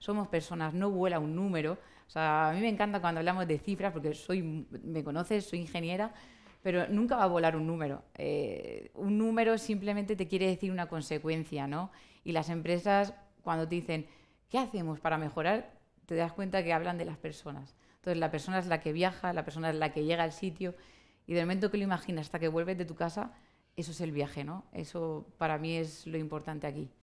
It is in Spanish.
somos personas, no vuela un número. O sea, a mí me encanta cuando hablamos de cifras porque soy, me conoces, soy ingeniera, pero nunca va a volar un número. Eh, un número simplemente te quiere decir una consecuencia, ¿no? Y las empresas, cuando te dicen, ¿qué hacemos para mejorar? Te das cuenta que hablan de las personas. Entonces, la persona es la que viaja, la persona es la que llega al sitio, y del momento que lo imaginas hasta que vuelves de tu casa, eso es el viaje, ¿no? Eso para mí es lo importante aquí.